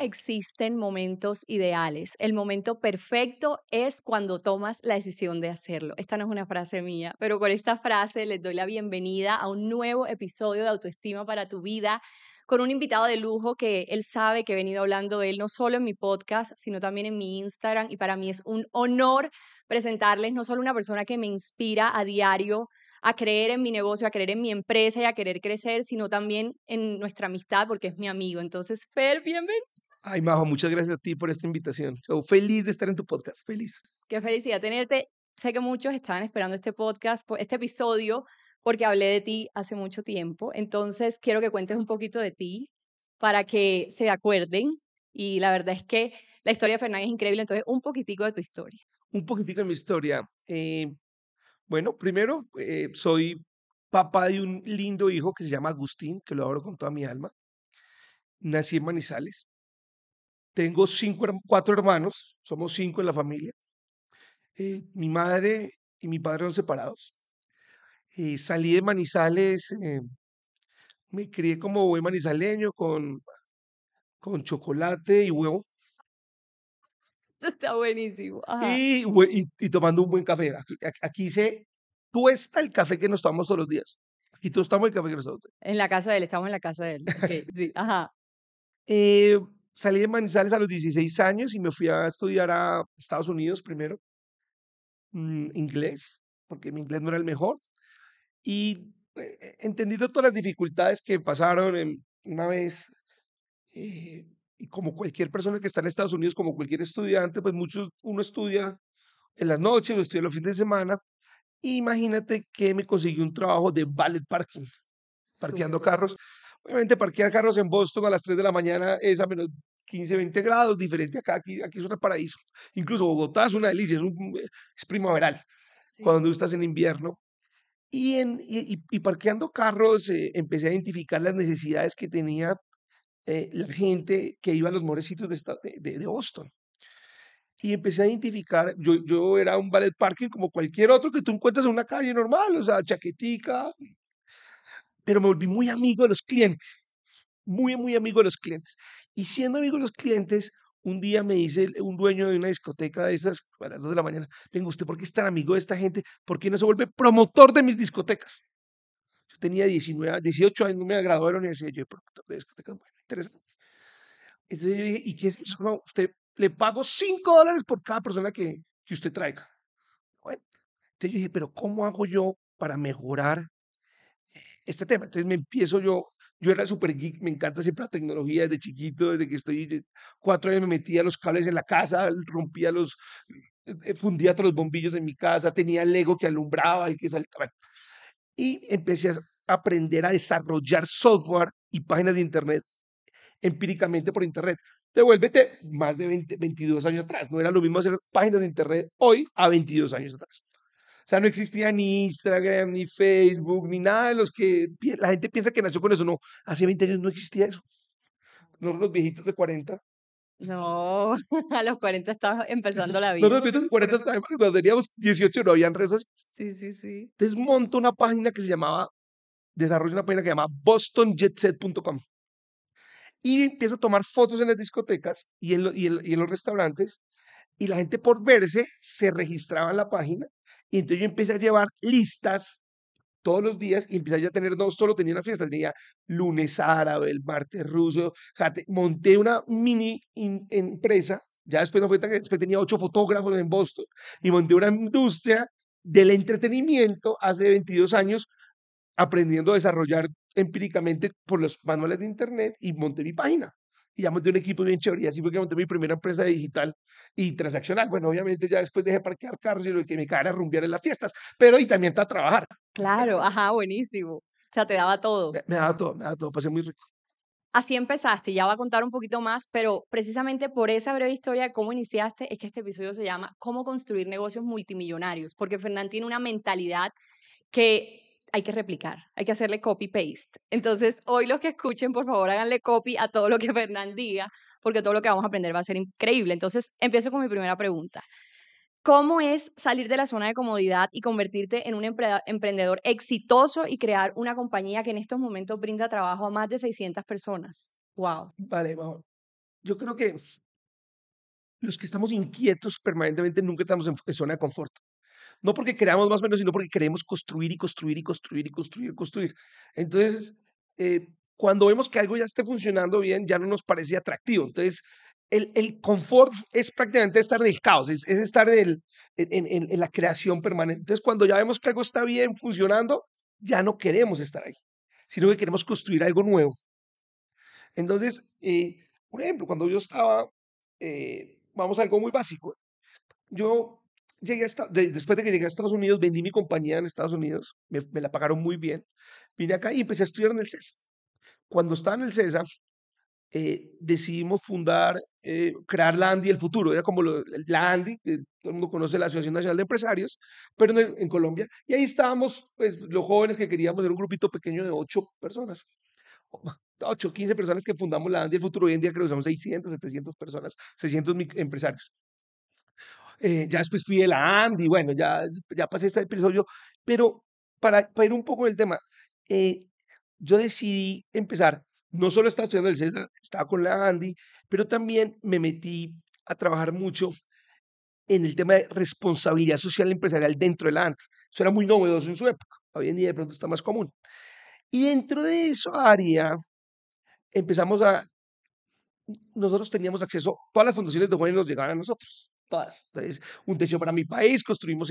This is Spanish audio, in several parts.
existen momentos ideales. El momento perfecto es cuando tomas la decisión de hacerlo. Esta no es una frase mía, pero con esta frase les doy la bienvenida a un nuevo episodio de Autoestima para tu vida con un invitado de lujo que él sabe que he venido hablando de él no solo en mi podcast, sino también en mi Instagram. Y para mí es un honor presentarles no solo una persona que me inspira a diario a creer en mi negocio, a creer en mi empresa y a querer crecer, sino también en nuestra amistad, porque es mi amigo. Entonces, Fer, bienvenido. Ay, Majo, muchas gracias a ti por esta invitación. feliz de estar en tu podcast, feliz. Qué felicidad tenerte. Sé que muchos estaban esperando este podcast, este episodio, porque hablé de ti hace mucho tiempo. Entonces, quiero que cuentes un poquito de ti para que se acuerden. Y la verdad es que la historia de Fernández es increíble. Entonces, un poquitico de tu historia. Un poquitico de mi historia. Eh, bueno, primero, eh, soy papá de un lindo hijo que se llama Agustín, que lo adoro con toda mi alma. Nací en Manizales, tengo cinco, cuatro hermanos, somos cinco en la familia. Eh, mi madre y mi padre eran separados. salí de Manizales, eh, me crié como buen manizaleño con, con chocolate y huevo. Eso está buenísimo. Y, y, tomando un buen café. Aquí, aquí se cuesta el café que nos tomamos todos los días. Y tú estamos el café que nosotros. En la casa de él, estamos en la casa de él. sí, ajá. Eh, salí de Manizales a los 16 años y me fui a estudiar a Estados Unidos primero, mm, inglés, porque mi inglés no era el mejor. Y entendido eh, eh, entendiendo todas las dificultades que pasaron en, una vez, eh, y como cualquier persona que está en Estados Unidos, como cualquier estudiante, pues muchos, uno estudia en las noches o estudia los fines de semana. imagínate que me conseguí un trabajo de ballet parking, parqueando carros Obviamente parquear carros en Boston a las 3 de la mañana es a menos 15, 20 grados, diferente acá, aquí, aquí es otro paraíso. Incluso Bogotá es una delicia, es, un, mm, es primaveral, cuando estás en invierno. Y, en, y, y parqueando carros eh, empecé a identificar las necesidades que tenía eh, la gente que iba a los morecitos de, de, de, Boston. Y empecé a identificar, yo, yo era un ballet parking como cualquier otro que tú encuentras en una calle normal, o sea, chaquetica, pero me volví muy amigo de los clientes, muy, muy amigo de los clientes. Y siendo amigo de los clientes, un día me dice un dueño de una discoteca de esas, a las dos de la mañana, venga, ¿usted por qué es tan amigo de esta gente? ¿Por qué no se vuelve promotor de mis discotecas? Yo tenía 19, 18 años, no me agradó de la universidad, yo promotor de discotecas, bueno, interesante. Entonces yo dije, ¿y qué es eso? usted le pago 5 dólares por cada persona que, que usted traiga. Bueno, entonces yo dije, pero ¿cómo hago yo para mejorar este tema. Entonces me empiezo yo, yo era súper geek, me encanta siempre la tecnología desde chiquito, desde que estoy cuatro años me metía los cables en la casa, rompía los, eh, fundía todos los bombillos en mi casa, tenía Lego que alumbraba y que saltaba. Y empecé a aprender a desarrollar software y páginas de internet empíricamente por internet. Devuélvete más de 22 años atrás. No era lo mismo hacer páginas de internet hoy a 22 años atrás. O sea, no existía ni Instagram, ni Facebook, ni nada de los que la gente piensa que nació con eso. No, hace 20 años no existía eso. no los viejitos de 40. No, a los 40 estaba empezando la vida. no los viejitos de 40 cuando teníamos 18 no habían redes Sí, sí, sí. Entonces monto una página que se llamaba, desarrollo una página que se llamaba bostonjetset.com. Y empiezo a tomar fotos en las discotecas y en los restaurantes y la gente por verse se registraba en la página y entonces yo empecé a llevar listas todos los días y empecé ya a tener, no solo tenía una fiesta, tenía lunes árabe, el martes ruso, monté una mini empresa, ya después no fue tan, después tenía ocho fotógrafos en Boston y monté una industria del entretenimiento hace 22 años aprendiendo a desarrollar empíricamente por los manuales de internet y monté mi página y ya monté un equipo bien chévere. Y así fue que monté mi primera empresa digital y transaccional. Bueno, obviamente ya después dejé parquear carros y lo que me a rumbear en las fiestas, pero y también a trabajar. Claro, ajá, buenísimo. O sea, te daba todo. Me, daba todo, me daba todo, pasé muy rico. Así empezaste, ya va a contar un poquito más, pero precisamente por esa breve historia de cómo iniciaste es que este episodio se llama Cómo construir negocios multimillonarios, porque Fernán tiene una mentalidad que hay que replicar, hay que hacerle copy-paste. Entonces, hoy los que escuchen, por favor, háganle copy a todo lo que Fernán diga, porque todo lo que vamos a aprender va a ser increíble. Entonces, empiezo con mi primera pregunta. ¿Cómo es salir de la zona de comodidad y convertirte en un emprendedor exitoso y crear una compañía que en estos momentos brinda trabajo a más de 600 personas? ¡Wow! Vale, vamos. Yo creo que los que estamos inquietos permanentemente nunca estamos en zona de confort. No porque creamos más o menos, sino porque queremos construir y construir y construir y construir y construir. Entonces, eh, cuando vemos que algo ya esté funcionando bien, ya no nos parece atractivo. Entonces, el, el confort es prácticamente estar en el caos, es, estar en, en, la creación permanente. Entonces, cuando ya vemos que algo está bien funcionando, ya no queremos estar ahí, sino que queremos construir algo nuevo. Entonces, eh, por ejemplo, cuando yo estaba, eh, vamos a algo muy básico, yo llegué a después de que llegué a Estados Unidos, vendí mi compañía en Estados Unidos, me, la pagaron muy bien. Vine acá y empecé a estudiar en el CESA. Cuando estaba en el CESA, eh, decidimos fundar, eh, crear la ANDI el futuro. Era como la ANDI, que todo el mundo conoce, la Asociación Nacional de Empresarios, pero en, Colombia. Y ahí estábamos, pues, los jóvenes que queríamos, era un grupito pequeño de ocho personas. 8, 15 personas que fundamos la ANDI el futuro. Hoy en día creo que somos 600, 700 personas, 600 empresarios. Eh, ya después fui de la Andy, bueno, ya, ya pasé este episodio, pero para, para ir un poco del tema, eh, yo decidí empezar, no solo estaba estudiando el César, estaba con la Andy, pero también me metí a trabajar mucho en el tema de responsabilidad social empresarial dentro de la Eso era muy novedoso en su época, hoy en día de pronto está más común. Y dentro de esa área empezamos a... Nosotros teníamos acceso, todas las fundaciones de jóvenes nos llegaban a nosotros todas. Entonces, un techo para mi país, construimos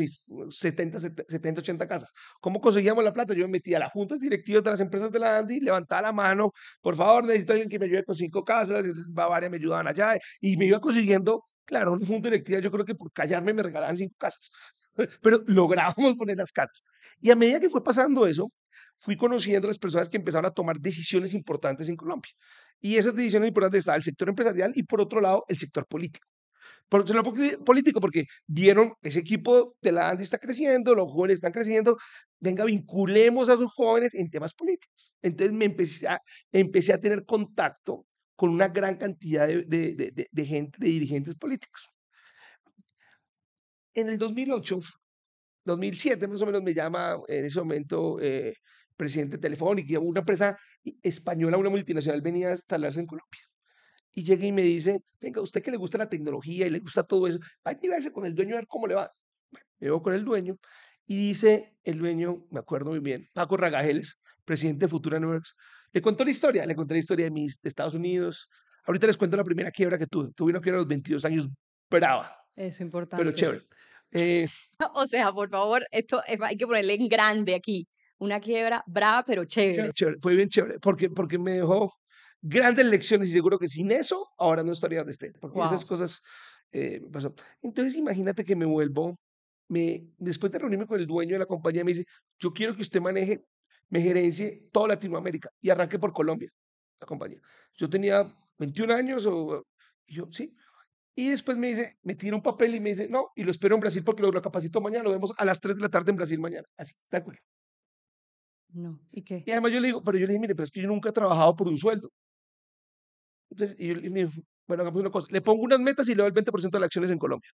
70, 70, 80 casas. ¿Cómo conseguíamos la plata? Yo me metía a las juntas directivas de las empresas de la ANDI, levantaba la mano, por favor, necesito alguien que me ayude con cinco casas, Bavaria eh, me ayudaban allá, y me iba consiguiendo, claro, una junta directiva, yo creo que por callarme me regalaban cinco casas, pero lográbamos poner las casas. Y a medida que fue pasando eso, fui conociendo a las personas que empezaron a tomar decisiones importantes en Colombia. Y esas decisiones importantes estaban el sector empresarial y por otro lado el sector político. Por, lo político, porque vieron ese equipo de la ANDI está creciendo, los jóvenes están creciendo, venga, vinculemos a sus jóvenes en temas políticos. Entonces me empecé a, empecé a tener contacto con una gran cantidad de, gente, de dirigentes políticos. En el 2008, 2007 más o menos me llama en ese momento eh, presidente Telefónica, una empresa española, una multinacional venía a instalarse en Colombia y llega y me dice, venga, usted que le gusta la tecnología y le gusta todo eso, vaya y váyase con el dueño a ver cómo le va. me veo con el dueño y dice el dueño, me acuerdo muy bien, Paco Ragajeles, presidente de Futura Networks, le contó la historia, le conté la historia de, mis, de Estados Unidos. Ahorita les cuento la primera quiebra que tuve. Tuve una quiebra a los 22 años brava. Eso importante. Pero chévere. Eh, o sea, por favor, esto hay que ponerle en grande aquí. Una quiebra brava, pero chévere. chévere. Fue bien chévere, porque, porque me dejó grandes lecciones y seguro que sin eso ahora no estaría de este, porque esas cosas eh, pasó. Entonces imagínate que me vuelvo, me, después de reunirme con el dueño de la compañía, me dice, yo quiero que usted maneje, me gerencie toda Latinoamérica y arranque por Colombia, la compañía. Yo tenía 21 años o yo, sí. Y después me dice, me tira un papel y me dice, no, y lo espero en Brasil porque lo capacito mañana, lo vemos a las 3 de la tarde en Brasil mañana. Así, de acuerdo. No, ¿y qué? Y además yo le digo, pero yo le dije, mire, pero es que yo nunca he trabajado por un sueldo. Pues, y, bueno, una cosa, le pongo unas metas y le doy el 20% de las acciones en Colombia.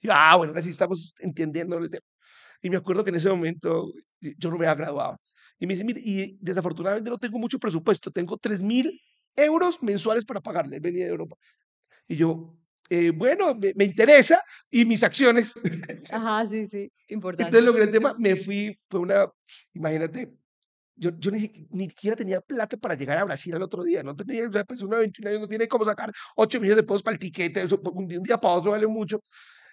Y, ah, bueno, así estamos entendiendo el tema. Y me acuerdo que en ese momento yo no me había graduado. Y me dice, mire, y desafortunadamente no tengo mucho presupuesto, tengo 3 mil euros mensuales para pagarle. venía de Europa. Y yo, eh, bueno, me, interesa y mis acciones. Ajá, sí, sí, importante. Entonces logré el tema, me fui, fue una, imagínate, yo, ni, siquiera tenía plata para llegar a Brasil el otro día. No tenía, pues, una uno de 21 años no tiene cómo sacar 8 millones de pesos para el tiquete. un, día, para otro vale mucho.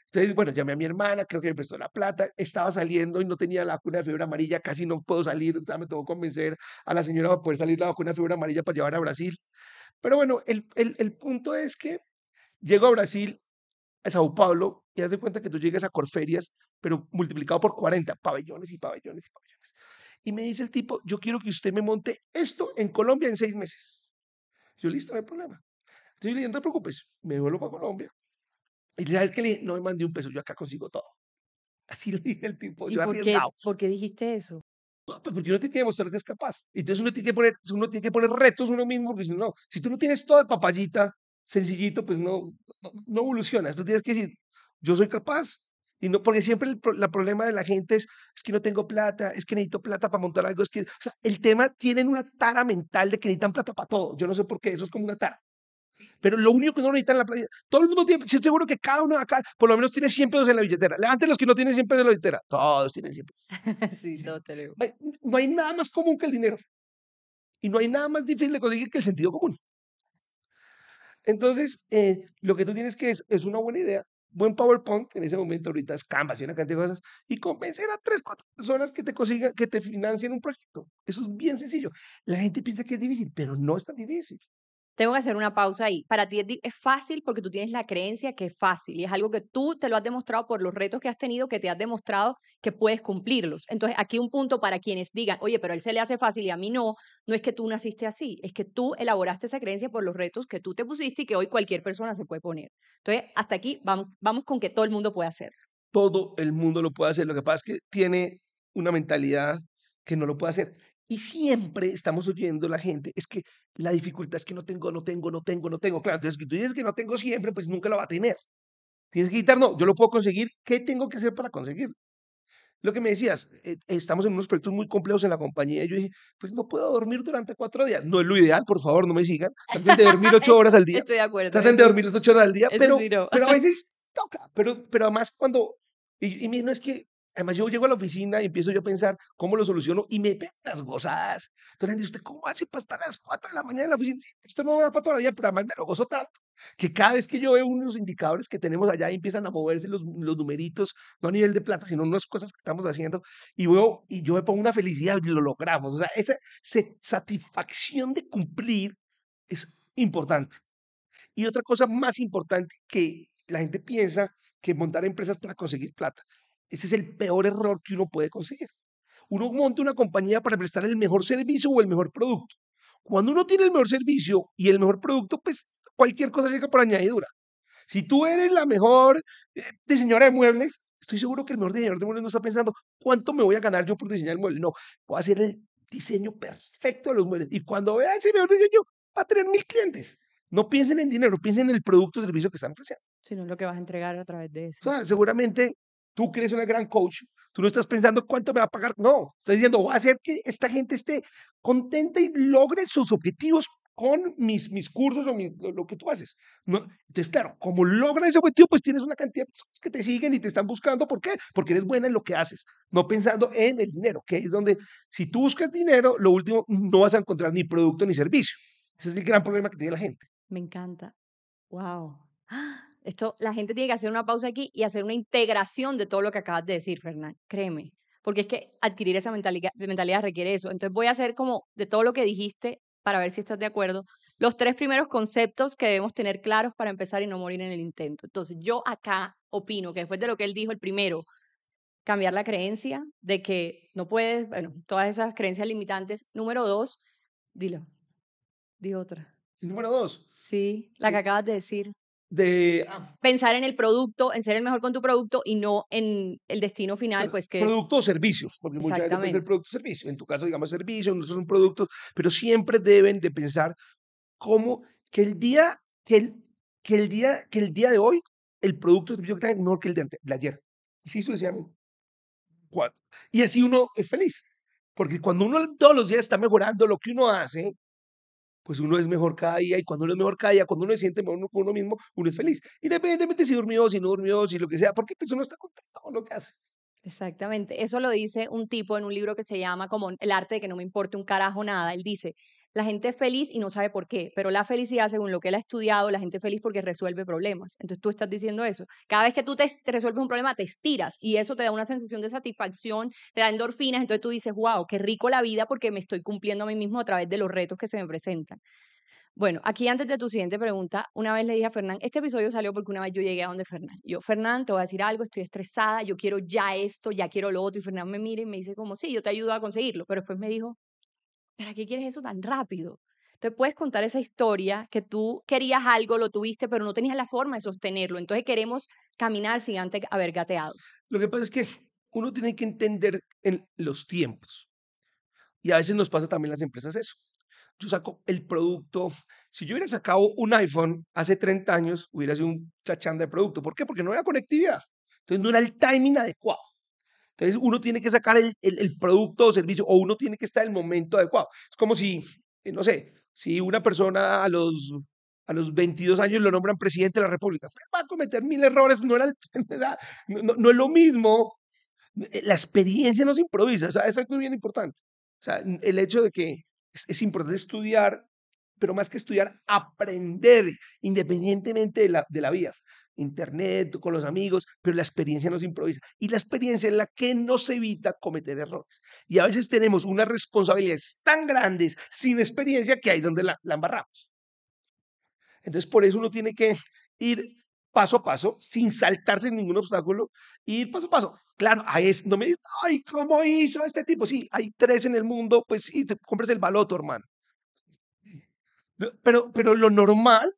Entonces, bueno, llamé a mi hermana, creo que me prestó la plata. Estaba saliendo y no tenía la vacuna de fiebre amarilla. Casi no puedo salir. O me tengo que convencer a la señora para poder salir la vacuna de fiebre amarilla para llevar a Brasil. Pero bueno, el, el, el punto es que llego a Brasil, a Sao Paulo, y haz de cuenta que tú llegas a Corferias, pero multiplicado por 40, pabellones y pabellones y pabellones. Y me dice el tipo, yo quiero que usted me monte esto en Colombia en seis meses. Yo, listo, no hay problema. Entonces yo le dije, no te preocupes, me vuelvo para Colombia. Y sabes que le dije, no me mandé un peso, yo acá consigo todo. Así le dije el tipo, yo por Qué, ¿Por qué dijiste eso? No, pues porque uno tiene que demostrar que es capaz. Entonces uno tiene que poner, uno tiene que poner retos uno mismo, porque si no, si tú no tienes toda papallita, papayita, sencillito, pues no, no, no evolucionas. Tú tienes que decir, yo soy capaz, no, porque siempre el, problema de la gente es, que no tengo plata, es que necesito plata para montar algo, es que, el tema, tienen una tara mental de que necesitan plata para todo. Yo no sé por qué, eso es como una tara. Pero lo único que no necesitan la plata. todo el mundo tiene, estoy seguro que cada uno de acá por lo menos tiene 100 pesos en la billetera. Levanten los que no tienen 100 pesos en la billetera. Todos tienen 100 pesos. sí, no te digo. No hay, nada más común que el dinero. Y no hay nada más difícil de conseguir que el sentido común. Entonces, eh, lo que tú tienes que es, es una buena idea, buen PowerPoint, en ese momento ahorita es Canvas y una cantidad de cosas, y convencer a tres, cuatro personas que te que te financien un proyecto. Eso es bien sencillo. La gente piensa que es difícil, pero no es tan difícil tengo que hacer una pausa ahí. Para ti es fácil porque tú tienes la creencia que es fácil y es algo que tú te lo has demostrado por los retos que has tenido, que te has demostrado que puedes cumplirlos. Entonces, aquí un punto para quienes digan, oye, pero a él se le hace fácil y a mí no, no es que tú naciste así, es que tú elaboraste esa creencia por los retos que tú te pusiste y que hoy cualquier persona se puede poner. Entonces, hasta aquí vamos, con que todo el mundo puede hacer. Todo el mundo lo puede hacer. Lo que pasa es que tiene una mentalidad que no lo puede hacer. Y siempre estamos oyendo la gente, es que la dificultad es que no tengo, no tengo, no tengo, no tengo. Claro, entonces que tú dices que no tengo siempre, pues nunca lo va a tener. Tienes que quitar, no, yo lo puedo conseguir. ¿Qué tengo que hacer para conseguirlo? Lo que me decías, eh, estamos en unos proyectos muy complejos en la compañía. Y yo dije, pues no puedo dormir durante cuatro días. No es lo ideal, por favor, no me sigan. Traten de dormir ocho horas al día. Estoy de acuerdo. Traten de dormir ocho horas al día, pero, pero a veces toca. Pero, pero además cuando... Y, y no es que Además, yo llego a la oficina y empiezo yo a pensar cómo lo soluciono y me pegan las gozadas. Entonces, ¿usted cómo hace para estar a las 4 de la mañana en la oficina? Esto me va para todavía, pero además me lo gozo tanto que cada vez que yo veo unos indicadores que tenemos allá empiezan a moverse los, los numeritos, no a nivel de plata, sino unas cosas que estamos haciendo, y, veo, y yo me pongo una felicidad y lo logramos. O sea, esa satisfacción de cumplir es importante. Y otra cosa más importante que la gente piensa que montar empresas para conseguir plata. Ese es el peor error que uno puede conseguir. Uno monta una compañía para prestar el mejor servicio o el mejor producto. Cuando uno tiene el mejor servicio y el mejor producto, pues cualquier cosa llega por añadidura. Si tú eres la mejor eh, diseñadora de muebles, estoy seguro que el mejor diseñador de muebles no está pensando cuánto me voy a ganar yo por diseñar el mueble. No, voy a hacer el diseño perfecto de los muebles. Y cuando vea ese mejor diseño, va a tener mil clientes. No piensen en dinero, piensen en el producto o servicio que están ofreciendo. Sino lo que vas a entregar a través de eso. O seguramente tú crees una gran coach, tú no estás pensando cuánto me va a pagar, no, estás diciendo, voy a hacer que esta gente esté contenta y logre sus objetivos con mis, mis cursos o lo, que tú haces. ¿no? Entonces, claro, como logras ese objetivo, pues tienes una cantidad de personas que te siguen y te están buscando. ¿Por qué? Porque eres buena en lo que haces, no pensando en el dinero, que es donde si tú buscas dinero, lo último, no vas a encontrar ni producto ni servicio. Ese es el gran problema que tiene la gente. Me encanta. Wow. Esto, la gente tiene que hacer una pausa aquí y hacer una integración de todo lo que acabas de decir, Fernández. Créeme, porque es que adquirir esa mentalidad, mentalidad requiere eso. Entonces voy a hacer como de todo lo que dijiste para ver si estás de acuerdo, los tres primeros conceptos que debemos tener claros para empezar y no morir en el intento. Entonces, yo acá opino que después de lo que él dijo, el primero, cambiar la creencia de que no puedes, bueno, todas esas creencias limitantes. Número dos, dilo, di otra. Número dos. Sí, la que eh acabas de decir de ah. Ah, pensar en el producto, en ser el mejor con tu producto y no en el destino final, pues que producto o servicios, porque muchas veces es el producto o servicio. En tu caso, digamos servicios, nosotros son producto pero siempre deben de pensar cómo que el día que el, que el día que el día de hoy el producto es mejor que el de, ayer de ayer. decían cuatro Y así uno es feliz, porque cuando uno todos los días está mejorando lo que uno hace, pues uno es mejor cada día y cuando uno es mejor cada día, cuando uno se siente mejor con uno mismo, uno es feliz. Independientemente si durmió, si no durmió, si lo que sea, porque pues uno está contento con lo que hace. Exactamente, eso lo dice un tipo en un libro que se llama como El arte de que no me importe un carajo nada. Él dice, la gente es feliz y no sabe por qué, pero la felicidad, según lo que él ha estudiado, la gente es feliz porque resuelve problemas. Entonces tú estás diciendo eso. Cada vez que tú te, resuelves un problema, te estiras y eso te da una sensación de satisfacción, te da endorfinas, entonces tú dices, wow, qué rico la vida porque me estoy cumpliendo a mí mismo a través de los retos que se me presentan. Bueno, aquí antes de tu siguiente pregunta, una vez le dije a Fernán, este episodio salió porque una vez yo llegué a donde Fernán. Yo, Fernán, te voy a decir algo, estoy estresada, yo quiero ya esto, ya quiero lo otro. Y Fernán me mira y me dice como, sí, yo te ayudo a conseguirlo. Pero después me dijo, ¿para qué quieres eso tan rápido? Entonces puedes contar esa historia que tú querías algo, lo tuviste, pero no tenías la forma de sostenerlo. Entonces queremos caminar sin antes haber gateado. Lo que pasa es que uno tiene que entender en los tiempos. Y a veces nos pasa también las empresas eso. Yo saco el producto. Si yo hubiera sacado un iPhone hace 30 años, hubiera sido un chachán de producto. ¿Por qué? Porque no había conectividad. Entonces no era el timing adecuado. Entonces uno tiene que sacar el, producto o servicio o uno tiene que estar en el momento adecuado. Es como si, eh, no sé, si una persona a los a los 22 años lo nombran presidente de la República. Pues, va a cometer mil errores, no, no, es lo mismo. Eh, la experiencia no se improvisa, o sea, es algo bien importante. O sea, el hecho de que es, importante estudiar, pero más que estudiar, aprender independientemente de la, de la vía internet, con los amigos, pero la experiencia nos improvisa. Y la experiencia es la que no se evita cometer errores. Y a veces tenemos unas responsabilidades tan grandes sin experiencia que ahí donde la, la embarramos. Entonces, por eso uno tiene que ir paso a paso, sin saltarse ningún obstáculo, ir paso a paso. Claro, ahí no me digas, ay, ¿cómo hizo este tipo? Sí, hay tres en el mundo, pues sí, te compras el baloto, hermano. Pero, pero lo normal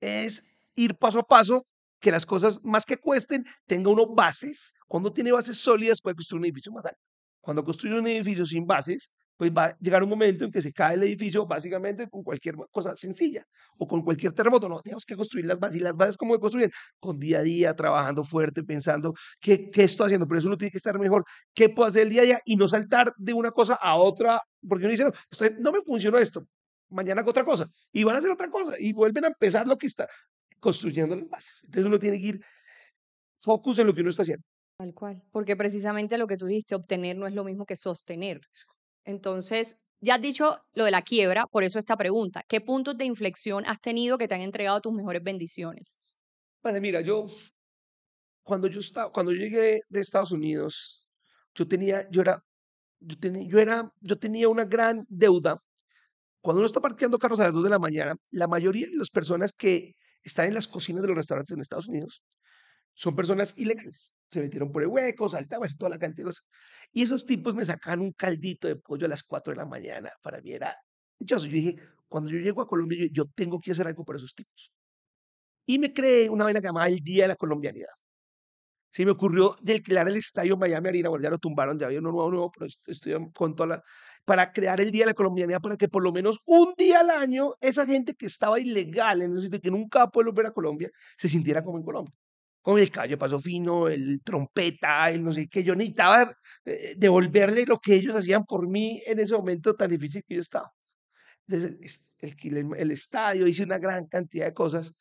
es ir paso a paso, que las cosas más que cuesten, tenga uno bases. Cuando tiene bases sólidas, puede construir un edificio más alto. Cuando construye un edificio sin bases, pues va a llegar un momento en que se cae el edificio básicamente con cualquier cosa sencilla o con cualquier terremoto. No, tenemos que construir las bases. ¿Y las bases cómo se construyen? Con día a día, trabajando fuerte, pensando qué, qué estoy haciendo. Pero eso uno tiene que estar mejor. ¿Qué puedo hacer el día a día? Y no saltar de una cosa a otra. Porque uno dice, no, no me funcionó esto. Mañana hago otra cosa. Y van a hacer otra cosa. Y vuelven a empezar lo que está construyendo las bases. Entonces uno tiene que ir focus en lo que uno está haciendo. Tal cual, porque precisamente lo que tú dijiste, obtener no es lo mismo que sostener. Entonces, ya has dicho lo de la quiebra, por eso esta pregunta. ¿Qué puntos de inflexión has tenido que te han entregado tus mejores bendiciones? Bueno, mira, yo cuando yo estaba, cuando llegué de Estados Unidos, yo tenía, yo era, yo tenía, yo era, yo tenía una gran deuda. Cuando uno está partiendo carros a las 2 de la mañana, la mayoría de las personas que está en las cocinas de los restaurantes en Estados Unidos, son personas ilegales. Se metieron por el hueco, saltaban, toda la cantidad. Y esos tipos me sacaban un caldito de pollo a las 4 de la mañana. Para mí era. Yo, yo dije, cuando yo llego a Colombia, yo, tengo que hacer algo para esos tipos. Y me creé una vaina llamada el Día de la Colombianidad. Se me ocurrió declarar el estadio Miami Arena, bueno, ya lo tumbaron, ya había uno nuevo, nuevo, pero estoy con toda la, para crear el Día de la Colombianidad, para que por lo menos un día al año esa gente que estaba ilegal, en el sitio que nunca puede volver a Colombia, se sintiera como en Colombia. Con el caballo paso fino, el trompeta, el no sé qué. Yo necesitaba eh, devolverle lo que ellos hacían por mí en ese momento tan difícil que yo estaba. Entonces, el, el estadio, hice una gran cantidad de cosas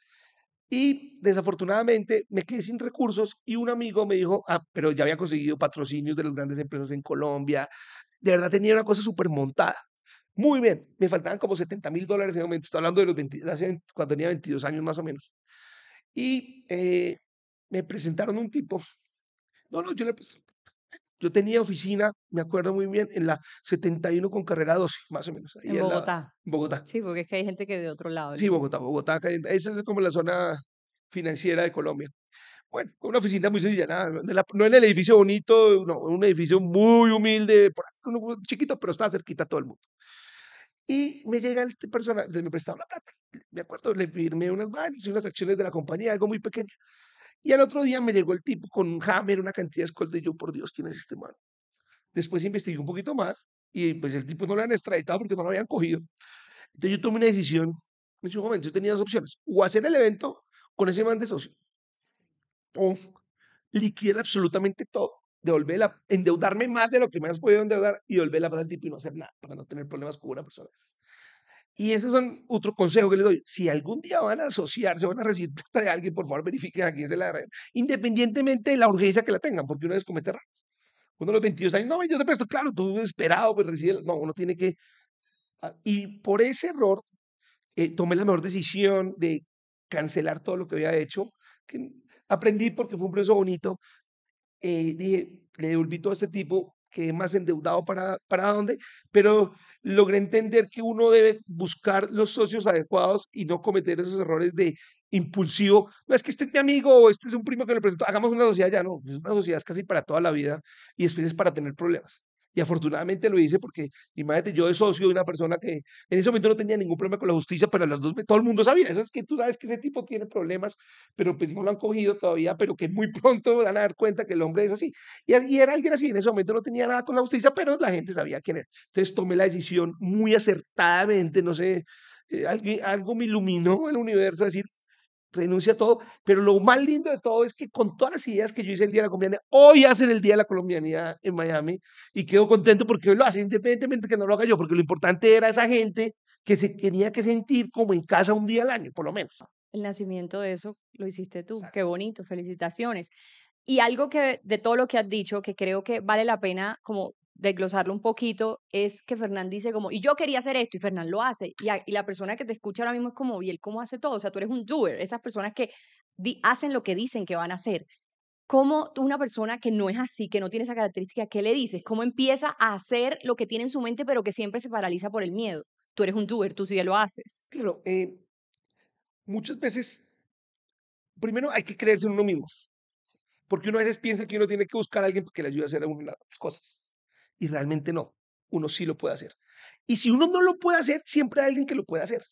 y desafortunadamente me quedé sin recursos y un amigo me dijo, ah, pero ya había conseguido patrocinios de las grandes empresas en Colombia. De verdad tenía una cosa súper montada. Muy bien, me faltaban como 70 mil dólares en ese momento. Estoy hablando de los cuando tenía 22 años más o menos. Y eh, me presentaron un tipo. No, no, yo le, yo tenía oficina, me acuerdo muy bien, en la 71 con carrera 12, más o menos. en, Bogotá. Bogotá. Sí, porque es que hay gente que de otro lado. Sí, Bogotá, Bogotá. Esa es como la zona financiera de Colombia. Bueno, una oficina muy sencilla, nada, no en el edificio bonito, no, un edificio muy humilde, chiquito, pero estaba cerquita todo el mundo. Y me llega esta persona, me prestaba la plata, me acuerdo, le firmé unas, unas acciones de la compañía, algo muy pequeño. Y al otro día me llegó el tipo con un hammer, una cantidad de escoltas, y yo, por Dios, ¿quién es este man? Después investigué un poquito más y pues el tipo no lo habían extraditado porque no lo habían cogido. Entonces yo tomé una decisión en su momento, yo tenía dos opciones, o hacer el evento con ese man de socio, o liquidar absolutamente todo, devolverla endeudarme más de lo que me has podido endeudar y devolverla para el tipo y no hacer nada para no tener problemas con una persona. Y ese es otro consejo que les doy. Si algún día van a asociarse, van a recibir plata de alguien, por favor verifiquen a quién se la red Independientemente de la urgencia que la tengan, porque una vez comete errores. Uno de los 22 años, no, yo te presto, claro, tú esperado, pero pues, No, uno tiene que. Ah, y por ese error, eh, tomé la mejor decisión de cancelar todo lo que había hecho. Que aprendí porque fue un proceso bonito. Eh, dije, le devolví todo a este tipo, que más endeudado para, para dónde, pero logré entender que uno debe buscar los socios adecuados y no cometer esos errores de impulsivo. No es que este es mi amigo o este es un primo que le presento, hagamos una sociedad ya, no, es una sociedad casi para toda la vida y después es para tener problemas. Y afortunadamente lo hice porque, imagínate, yo de socio de una persona que en ese momento no tenía ningún problema con la justicia, pero a las dos, todo el mundo sabía, eso es que tú sabes que ese tipo tiene problemas, pero pues no lo han cogido todavía, pero que muy pronto van a dar cuenta que el hombre es así. Y, era alguien así, en ese momento no tenía nada con la justicia, pero la gente sabía quién era. Entonces tomé la decisión muy acertadamente, no sé, eh, algo, me iluminó el universo, decir, renuncia a todo, pero lo más lindo de todo es que con todas las ideas que yo hice el Día de la Colombianidad, hoy hacen el Día de la Colombianidad en Miami y quedo contento porque hoy lo hacen independientemente que no lo haga yo, porque lo importante era esa gente que se tenía que sentir como en casa un día al año, por lo menos. El nacimiento de eso lo hiciste tú, qué bonito, felicitaciones. Y algo que de todo lo que has dicho que creo que vale la pena como desglosarlo un poquito, es que Fernán dice como, y yo quería hacer esto, y Fernán lo hace, y, la persona que te escucha ahora mismo es como, y él cómo hace todo, o sea, tú eres un doer, esas personas que hacen lo que dicen que van a hacer. ¿Cómo una persona que no es así, que no tiene esa característica, qué le dices? ¿Cómo empieza a hacer lo que tiene en su mente, pero que siempre se paraliza por el miedo? Tú eres un doer, tú sí ya lo haces. Claro, eh, muchas veces, primero hay que creerse en uno mismo, porque uno a veces piensa que uno tiene que buscar a alguien para que le ayude a hacer algunas cosas y realmente no, uno sí lo puede hacer. Y si uno no lo puede hacer, siempre hay alguien que lo puede hacer.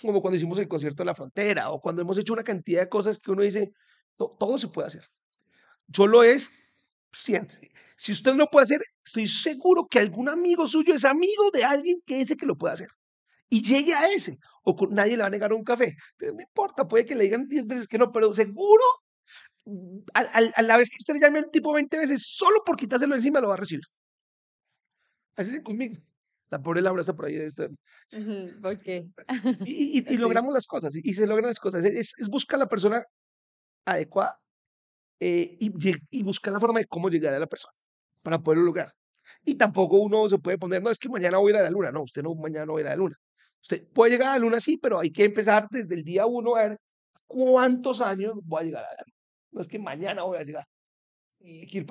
Como cuando hicimos el concierto de la frontera o cuando hemos hecho una cantidad de cosas que uno dice, todo se puede hacer. Yo lo es, siente. Si usted lo puede hacer, estoy seguro que algún amigo suyo es amigo de alguien que dice que lo puede hacer. Y llegue a ese. O nadie le va a negar un café. me no importa, puede que le digan 10 veces que no, pero seguro Mm, al, la vez que usted le llame a un tipo 20 veces, solo por quitárselo encima lo va a recibir. Así es conmigo. La pobre Laura está por ahí. Está. y, logramos las cosas, y, se logran las cosas. Es, es buscar la persona adecuada eh, y, buscar la forma de cómo llegar a la persona para poderlo lograr. Y tampoco uno se puede poner, no, es que mañana voy a ir a la luna. No, usted no, mañana no va a ir a la luna. Usted puede llegar a la luna, sí, pero hay que empezar desde el día uno a ver cuántos años voy a llegar a la luna no es que mañana voy a llegar. Hay que ir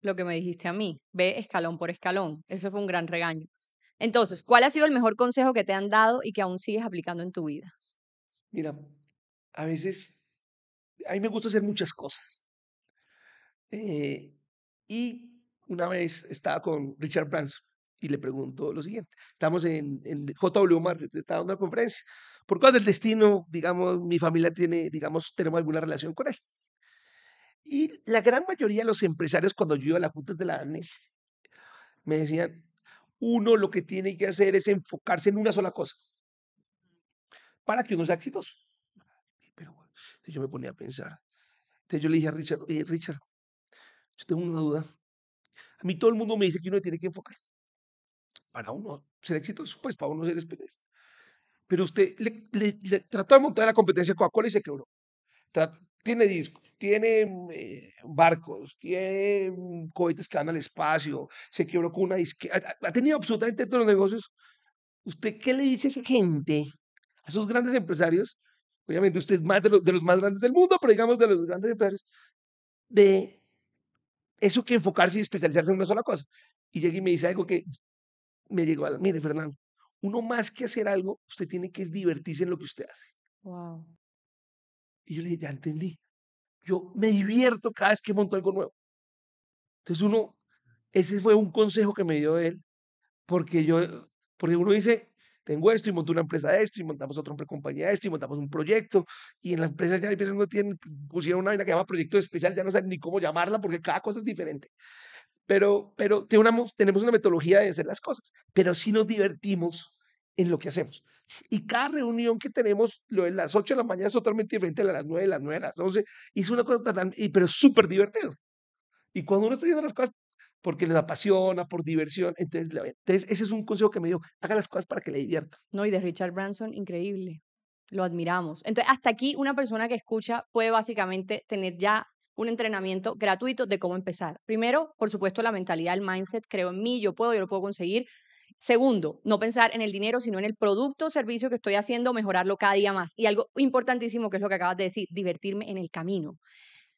Lo que me dijiste a mí, ve escalón por escalón. Eso fue un gran regaño. Entonces, ¿cuál ha sido el mejor consejo que te han dado y que aún sigues aplicando en tu vida? Mira, a veces, a mí me gusta hacer muchas cosas. Eh, y una vez estaba con Richard Branson y le pregunto lo siguiente. Estamos en, JW Market, estaba dando una conferencia. Por cuál del destino, digamos, mi familia tiene, digamos, tenemos alguna relación con él. Y la gran mayoría de los empresarios, cuando yo iba a las juntas de la ANE, me decían, uno lo que tiene que hacer es enfocarse en una sola cosa para que uno sea exitoso. Pero bueno, yo me ponía a pensar. Entonces yo le dije a Richard, Richard, yo tengo una duda. A mí todo el mundo me dice que uno tiene que enfocar. Para uno ser exitoso, pues para uno ser exitoso. Pero usted le, trató de montar la competencia Coca-Cola y se quebró. tiene discos tiene mm, eh, barcos, tiene mm, cohetes que van al espacio, se quebró con una disquera, ha, tenido absolutamente todos los negocios. ¿Usted qué le dice a esa gente, a esos grandes empresarios? Obviamente usted es más de, de los más grandes del mundo, pero digamos de los grandes empresarios, de eso que enfocarse y especializarse en una sola cosa. Y llega y me dice algo que me llegó a... Mire, Fernando, uno más que hacer algo, usted tiene que divertirse en lo que usted hace. Wow. Y yo le dije, ya entendí. Yo me divierto cada vez que monto algo nuevo. Entonces uno, ese fue un consejo que me dio él, porque yo, porque uno dice, tengo esto y monto una empresa de esto y montamos otra compañía de esto y montamos un proyecto y en la empresa ya hay no tienen, pusieron una vaina que llama proyecto especial, ya no saben ni cómo llamarla porque cada cosa es diferente. Pero, pero tenemos una metodología de hacer las cosas, pero sí nos divertimos en lo que hacemos. Y cada reunión que tenemos, lo de las 8 de la mañana es totalmente diferente a las 9, de las 9, las 12. Y es una cosa tan, pero súper divertido. Y cuando uno está haciendo las cosas porque les apasiona, por diversión, entonces, entonces ese es un consejo que me dio, haga las cosas para que le divierta. No, y de Richard Branson, increíble. Lo admiramos. Entonces, hasta aquí una persona que escucha puede básicamente tener ya un entrenamiento gratuito de cómo empezar. Primero, por supuesto, la mentalidad, el mindset, creo en mí, yo puedo, yo lo puedo conseguir. Segundo, no pensar en el dinero, sino en el producto o servicio que estoy haciendo, mejorarlo cada día más. Y algo importantísimo que es lo que acabas de decir, divertirme en el camino.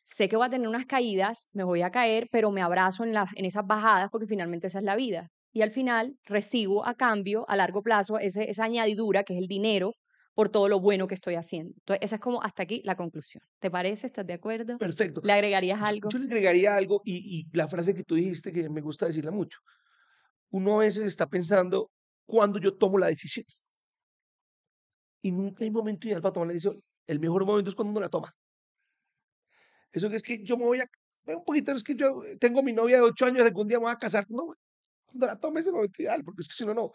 Sé que voy a tener unas caídas, me voy a caer, pero me abrazo en, esas bajadas porque finalmente esa es la vida. Y al final recibo a cambio, a largo plazo, esa añadidura que es el dinero por todo lo bueno que estoy haciendo. Entonces, esa es como hasta aquí la conclusión. ¿Te parece? ¿Estás de acuerdo? Perfecto. ¿Le agregarías algo? Yo, le agregaría algo y la frase que tú dijiste que me gusta decirla mucho uno a veces está pensando cuando yo tomo la decisión. Y nunca hay momento ideal para tomar la decisión. El mejor momento es cuando uno la toma. Eso que es que yo me voy a. Un poquito, es que yo tengo mi novia de ocho años, algún día me voy a casar. No, cuando la tome es el momento ideal, porque es que si no, no.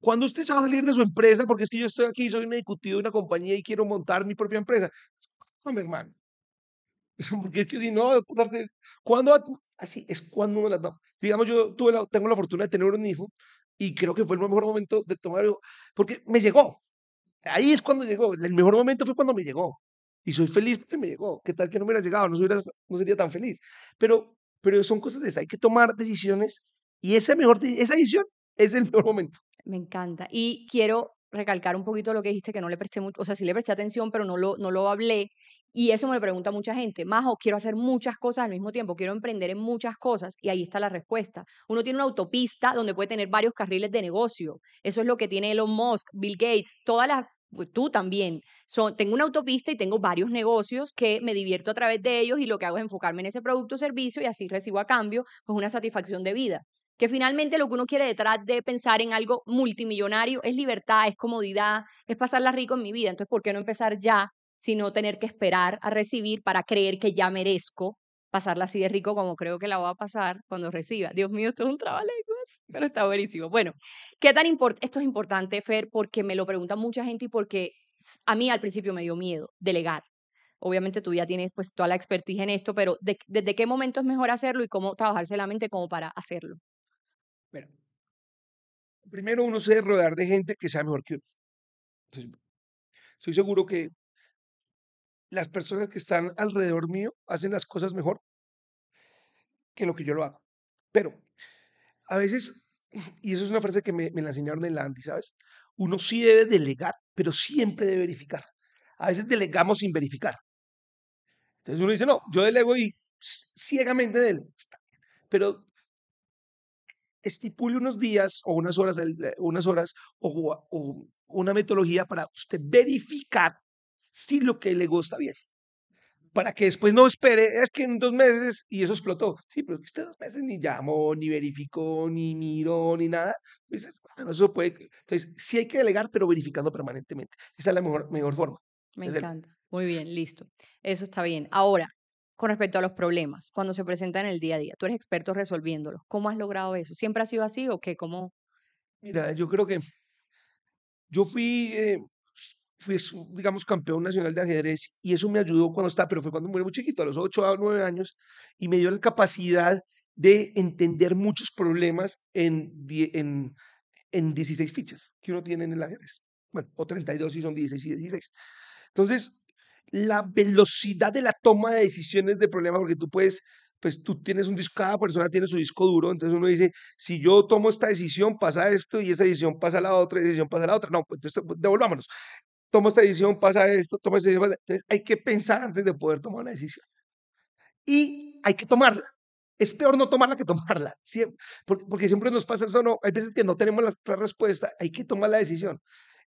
Cuando usted se va a salir de su empresa, porque es que yo estoy aquí, soy un ejecutivo de una compañía y quiero montar mi propia empresa. No, mi hermano, Porque es que si no, cuando Así ah, es cuando uno las da. Digamos, yo tuve tengo la fortuna de tener un hijo y creo que fue el mejor momento de tomar, porque me llegó. Ahí es cuando llegó. El mejor momento fue cuando me llegó. Y soy feliz porque me llegó. ¿Qué tal que no hubiera llegado? No, hubiera, no sería tan feliz. Pero, pero son cosas de Hay que tomar decisiones y esa, mejor, esa decisión es el mejor momento. Me encanta. Y quiero recalcar un poquito lo que dijiste, que no le presté mucho, o sea, sí le presté atención, pero no lo, no lo hablé, y eso me lo pregunta mucha gente, Majo, quiero hacer muchas cosas al mismo tiempo, quiero emprender en muchas cosas. Y ahí está la respuesta. Uno tiene una autopista donde puede tener varios carriles de negocio. Eso es lo que tiene Elon Musk, Bill Gates, todas las pues, tú también. tengo una autopista y tengo varios negocios que me divierto a través de ellos y lo que hago es enfocarme en ese producto o servicio y así recibo a cambio pues una satisfacción de vida. Que finalmente lo que uno quiere detrás de pensar en algo multimillonario es libertad, es comodidad, es pasarla rico en mi vida. Entonces, ¿por qué no empezar ya sino tener que esperar a recibir para creer que ya merezco pasarla así de rico como creo que la voy a pasar cuando reciba. Dios mío, esto es un trabalenguas, pero está buenísimo. Bueno, ¿qué tan importante? esto es importante, Fer? Porque me lo pregunta mucha gente y porque a mí al principio me dio miedo delegar. Obviamente tú ya tienes pues toda la expertise en esto, pero ¿desde qué momento es mejor hacerlo y cómo trabajarse la mente como para hacerlo? Bueno, primero uno se debe rodear de gente que sea mejor que uno. Entonces, seguro que las personas que están alrededor mío hacen las cosas mejor que lo que yo lo hago. Pero a veces, y eso es una frase que me, la enseñaron en la Andy, ¿sabes? Uno sí debe delegar, pero siempre debe verificar. A veces delegamos sin verificar. Entonces uno dice, no, yo delego y ciegamente delego. Pero estipule unos días o unas horas, eh, unas horas o, o una metodología para usted verificar sí lo que le gusta bien. Para que después no espere, es que en dos meses y eso explotó. Sí, pero usted dos meses ni llamó, ni verificó, ni miró, ni nada. eso Entonces, sí hay que delegar, pero verificando permanentemente. Esa es la mejor, forma. Me encanta. Muy bien, listo. Eso está bien. Ahora, con respecto a los problemas, cuando se presentan en el día a día, tú eres experto resolviéndolos. ¿Cómo has logrado eso? ¿Siempre ha sido así o qué? ¿Cómo? Mira, yo creo que yo fui eh, fui, digamos, campeón nacional de ajedrez y eso me ayudó cuando estaba, pero fue cuando muy, muy chiquito, a los 8 o 9 años, y me dio la capacidad de entender muchos problemas en, en, en 16 fichas que uno tiene en el ajedrez. Bueno, o 32 si son 16 y 16. Entonces, la velocidad de la toma de decisiones de problemas, porque tú puedes pues tú tienes un disco, cada persona tiene su disco duro, entonces uno dice, si yo tomo esta decisión, pasa esto, y esa decisión pasa a la otra, y esa decisión pasa a la otra, no, pues entonces pues, devolvámonos tomo esta decisión, pasa esto, tomo esta decisión. Entonces hay que pensar antes de poder tomar una decisión. Y hay que tomarla. Es peor no tomarla que tomarla. porque, siempre nos pasa eso. No, hay veces que no tenemos la, respuesta. Hay que tomar la decisión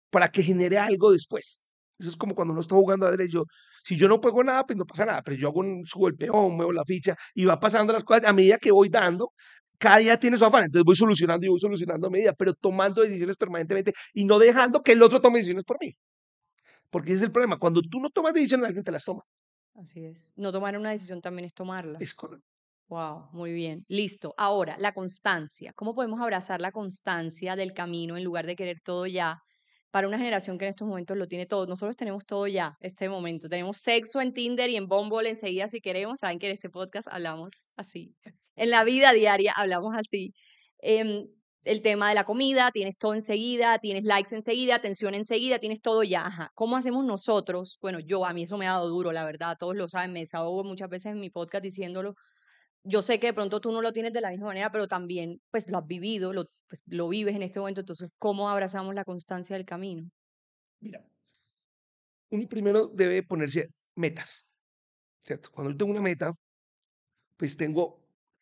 para que genere algo después. Eso es como cuando uno está jugando a derecho. Si yo no juego nada, pues no pasa nada. Pero yo hago un, subo el peón, muevo la ficha y va pasando las cosas. A medida que voy dando, cada día tiene su afán. Entonces voy solucionando y voy solucionando a medida, pero tomando decisiones permanentemente y no dejando que el otro tome decisiones por mí. Porque ese es el problema. Cuando tú no tomas decisiones, alguien te las toma. Así es. No tomar una decisión también es tomarla. Es correcto. Wow, muy bien. Listo. Ahora, la constancia. ¿Cómo podemos abrazar la constancia del camino en lugar de querer todo ya? Para una generación que en estos momentos lo tiene todo. Nosotros tenemos todo ya, este momento. Tenemos sexo en Tinder y en Bumble enseguida si queremos. Saben que en este podcast hablamos así. En la vida diaria hablamos así. Eh, el tema de la comida, tienes todo enseguida, tienes likes enseguida, atención enseguida, tienes todo ya. ¿Cómo hacemos nosotros? Bueno, yo, a mí eso me ha dado duro, la verdad, todos lo saben, me desahogo muchas veces en mi podcast diciéndolo. Yo sé que de pronto tú no lo tienes de la misma manera, pero también pues lo has vivido, lo, pues, vives en este momento. Entonces, ¿cómo abrazamos la constancia del camino? Mira, uno primero debe ponerse metas, ¿cierto? Cuando yo tengo una meta, pues tengo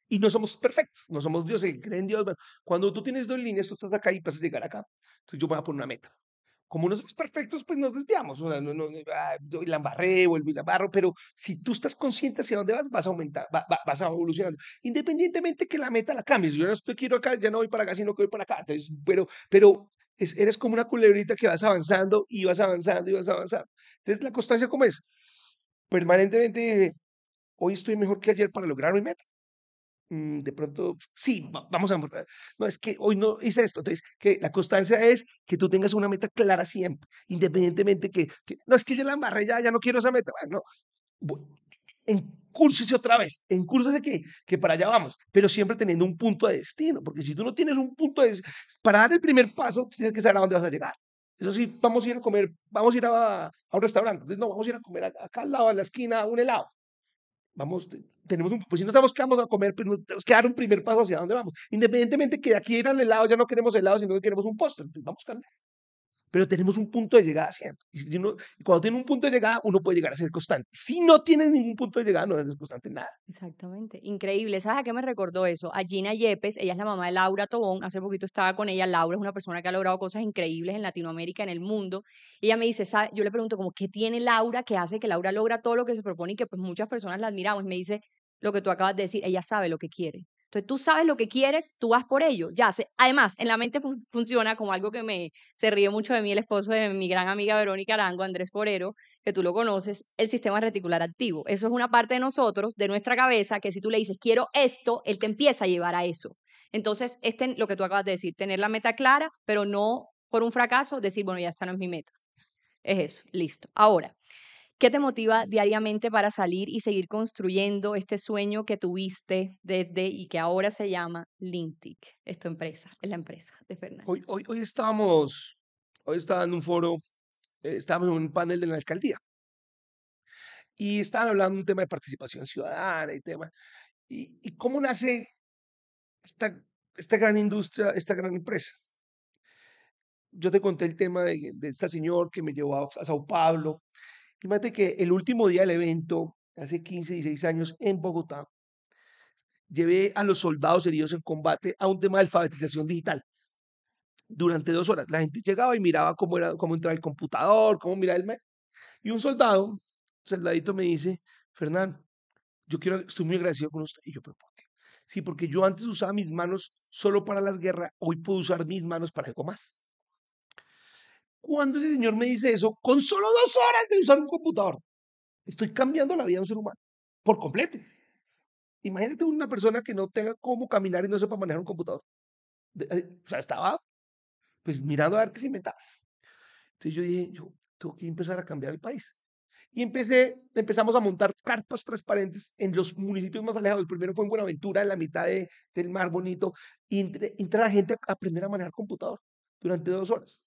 y no somos perfectos, no somos dioses el creen en Dios. Bueno, cuando tú tienes dos líneas, tú estás acá y pasas a llegar acá. Entonces yo voy a poner una meta. Como no somos perfectos, pues nos desviamos. O sea, no, no, ah, la embarré, vuelvo y la barro, pero si tú estás consciente hacia dónde vas, vas a aumentar, vas a evolucionar. Independientemente que la meta la cambies. Yo no estoy, quiero acá, ya no voy para acá, sino que voy para acá. Entonces, pero, pero eres como una culebrita que vas avanzando y vas avanzando y vas avanzando. Entonces, la constancia, ¿cómo es? Permanentemente, hoy estoy mejor que ayer para lograr mi meta. Mm, de pronto, sí, vamos a, no es que hoy no hice esto, entonces, que la constancia es que tú tengas una meta clara siempre, independientemente que, no es que yo la embarré ya, ya no quiero esa meta, bueno, no. encúrsese otra vez, encúrsese que, que para allá vamos, pero siempre teniendo un punto de destino, porque si tú no tienes un punto de, para dar el primer paso, tienes que saber a dónde vas a llegar. Eso sí, vamos a ir a comer, vamos a ir a, a un restaurante, entonces, no, vamos a ir a comer acá al lado, en la esquina, a un helado. Vamos, tenemos un, pues si no sabemos qué vamos a comer, pues nos tenemos que dar un primer paso hacia dónde vamos. Independientemente que de aquí eran helados, helado, ya no queremos helado, sino que queremos un postre. Entonces, pues, vamos a pero tenemos un punto de llegada siempre. Y, cuando tiene un punto de llegada, uno puede llegar a ser constante. Si no tiene ningún punto de llegada, no es constante nada. Exactamente. Increíble. ¿Sabes a qué me recordó eso? A Gina Yepes, ella es la mamá de Laura Tobón. Hace poquito estaba con ella. Laura es una persona que ha logrado cosas increíbles en Latinoamérica, en el mundo. ella me dice, yo le pregunto como, ¿qué tiene Laura que hace que Laura logra todo lo que se propone y que pues muchas personas la admiramos? Y me dice, lo que tú acabas de decir, ella sabe lo que quiere. Entonces tú sabes lo que quieres, tú vas por ello. Ya, además, en la mente funciona como algo que me se ríe mucho de mí el esposo de mi gran amiga Verónica Arango, Andrés Forero, que tú lo conoces, el sistema reticular activo. Eso es una parte de nosotros, de nuestra cabeza, que si tú le dices quiero esto, él te empieza a llevar a eso. Entonces, este, lo que tú acabas de decir, tener la meta clara, pero no por un fracaso decir, bueno, ya esta no es mi meta. Es eso, listo. Ahora, ¿Qué te motiva diariamente para salir y seguir construyendo este sueño que tuviste desde y que ahora se llama Lintic? Es empresa, es la empresa de Fernando. Hoy, hoy, hoy estábamos, hoy estaba en un foro, eh, estábamos en un panel de la alcaldía y estaban hablando un tema de participación ciudadana y tema. ¿Y, cómo nace esta, esta gran industria, esta gran empresa? Yo te conté el tema de, esta este señor que me llevó a, a Sao Paulo, Fíjate que el último día del evento, hace 15, 16 años, en Bogotá, llevé a los soldados heridos en combate a un tema de alfabetización digital. Durante dos horas, la gente llegaba y miraba cómo, era, cómo entraba el computador, cómo miraba el... Mail. Y un soldado, un soldadito me dice, Fernán, yo quiero, estoy muy agradecido con usted. Y yo, pero ¿por qué? Sí, porque yo antes usaba mis manos solo para las guerras, hoy puedo usar mis manos para algo más cuando ese señor me dice eso, con solo dos horas de usar un computador, estoy cambiando la vida de un ser humano por completo. Imagínate una persona que no tenga cómo caminar y no sepa manejar un computador. Eh, o sea, estaba pues mirando a ver qué se inventaba. Entonces yo dije, yo tengo que empezar a cambiar el país. Y empecé, empezamos a montar carpas transparentes en los municipios más alejados. El primero fue en Buenaventura, en la mitad del Mar Bonito. Y entra la gente a aprender a manejar computador durante dos horas.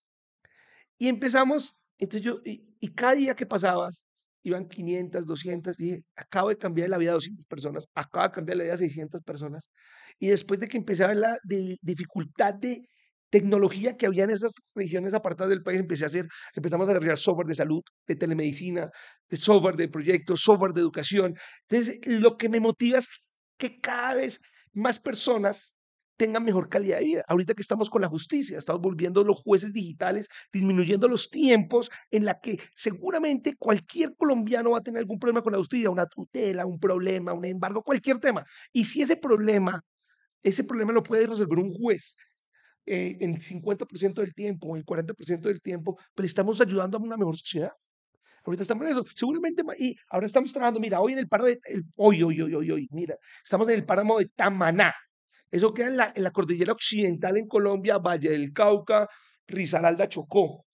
Y empezamos, entonces yo, y, cada día que pasaba, iban 500, 200, y dije, acabo de cambiar la vida a 200 personas, acabo de cambiar la vida de 600 personas. Y después de que empezaba la dificultad de tecnología que había en esas regiones apartadas del país, empecé a hacer, empezamos a desarrollar software de salud, de telemedicina, de software de proyectos, software de educación. Entonces, lo que me motiva es que cada vez más personas tengan mejor calidad de vida. Ahorita que estamos con la justicia, estamos volviendo los jueces digitales, disminuyendo los tiempos en la que seguramente cualquier colombiano va a tener algún problema con la justicia, una tutela, un problema, un embargo, cualquier tema. Y si ese problema, ese problema lo puede resolver un juez, eh, en 50% del tiempo o en 40% del tiempo, pero pues estamos ayudando a una mejor sociedad. Ahorita estamos en eso. Seguramente, y ahora estamos trabajando, mira, hoy en el páramo de, el, hoy, hoy, hoy, hoy, hoy, mira, estamos en el páramo de Tamaná, eso queda en la, cordillera occidental en Colombia, Valle del Cauca, Risaralda, Chocó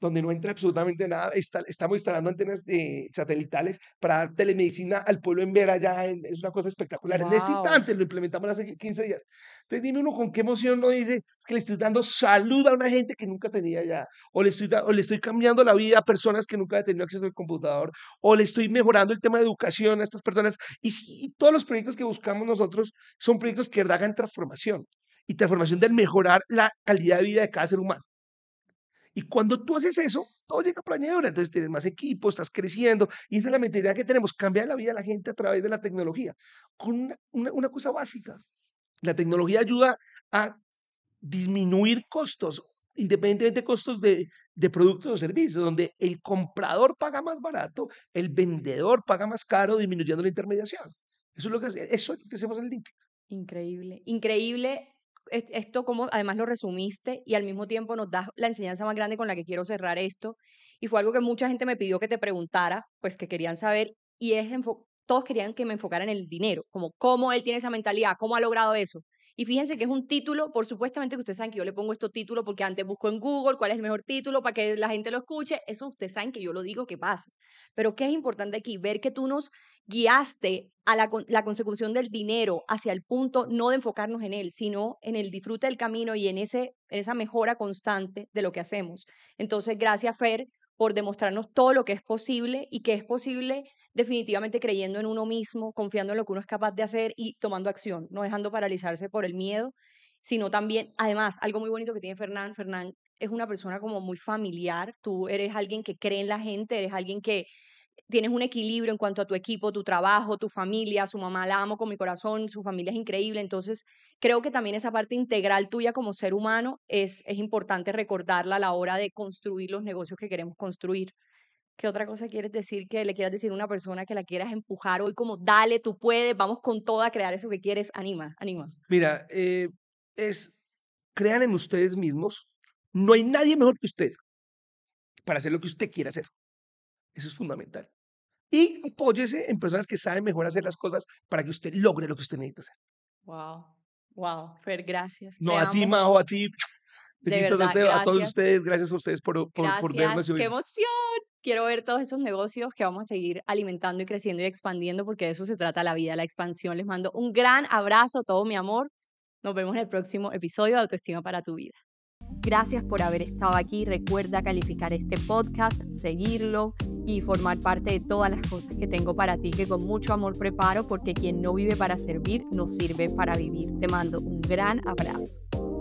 donde no entra absolutamente nada. estamos instalando antenas de, satelitales para dar telemedicina al pueblo en Vera, ya es una cosa espectacular. En este instante lo implementamos hace 15 días. Entonces dime uno con qué emoción no dice, es que le estoy dando salud a una gente que nunca tenía ya, o le estoy, le estoy cambiando la vida a personas que nunca han tenido acceso al computador, o le estoy mejorando el tema de educación a estas personas. Y, y todos los proyectos que buscamos nosotros son proyectos que hagan transformación y transformación del mejorar la calidad de vida de cada ser humano. Y cuando tú haces eso, todo llega a añadidura. Entonces tienes más equipo, estás creciendo. Y esa es la mentalidad que tenemos, cambiar la vida de la gente a través de la tecnología. Con una, cosa básica. La tecnología ayuda a disminuir costos, independientemente de costos de, productos o servicios, donde el comprador paga más barato, el vendedor paga más caro, disminuyendo la intermediación. Eso es lo que, eso es lo que hacemos en LinkedIn. Increíble, increíble esto como además lo resumiste y al mismo tiempo nos das la enseñanza más grande con la que quiero cerrar esto. Y fue algo que mucha gente me pidió que te preguntara, pues que querían saber, y es todos querían que me enfocara en el dinero, como cómo él tiene esa mentalidad, cómo ha logrado eso. Y fíjense que es un título, por supuestamente que ustedes saben que yo le pongo estos títulos porque antes busco en Google cuál es el mejor título para que la gente lo escuche. Eso ustedes saben que yo lo digo que pasa. Pero ¿qué es importante aquí? Ver que tú nos guiaste a la, consecución del dinero hacia el punto no de enfocarnos en él, sino en el disfrute del camino y en, ese, en esa mejora constante de lo que hacemos. Entonces, gracias, Fer, por demostrarnos todo lo que es posible y que es posible definitivamente creyendo en uno mismo, confiando en lo que uno es capaz de hacer y tomando acción, no dejando paralizarse por el miedo, sino también, además, algo muy bonito que tiene Fernán, Fernán es una persona como muy familiar, tú eres alguien que cree en la gente, eres alguien que tienes un equilibrio en cuanto a tu equipo, tu trabajo, tu familia, su mamá la amo con mi corazón, su familia es increíble, entonces creo que también esa parte integral tuya como ser humano es, es importante recordarla a la hora de construir los negocios que queremos construir. ¿Qué otra cosa quieres decir que le quieras decir a una persona que la quieras empujar hoy como dale, tú puedes, vamos con toda a crear eso que quieres, anima, anima? Mira, eh, es, crean en ustedes mismos, no hay nadie mejor que usted para hacer lo que usted quiera hacer. Eso es fundamental y apóyese en personas que saben mejor hacer las cosas para que usted logre lo que usted necesita hacer. Wow, wow, Fer, gracias. No, a ti, Mao, a ti. Besitos a, todos ustedes, gracias a ustedes por, por, por vernos. ¡Qué emoción! Quiero ver todos esos negocios que vamos a seguir alimentando y creciendo y expandiendo porque de eso se trata la vida, la expansión. Les mando un gran abrazo, todo mi amor. Nos vemos en el próximo episodio de Autoestima para tu Vida. Gracias por haber estado aquí. Recuerda calificar este podcast, seguirlo y formar parte de todas las cosas que tengo para ti que con mucho amor preparo porque quien no vive para servir no sirve para vivir. Te mando un gran abrazo.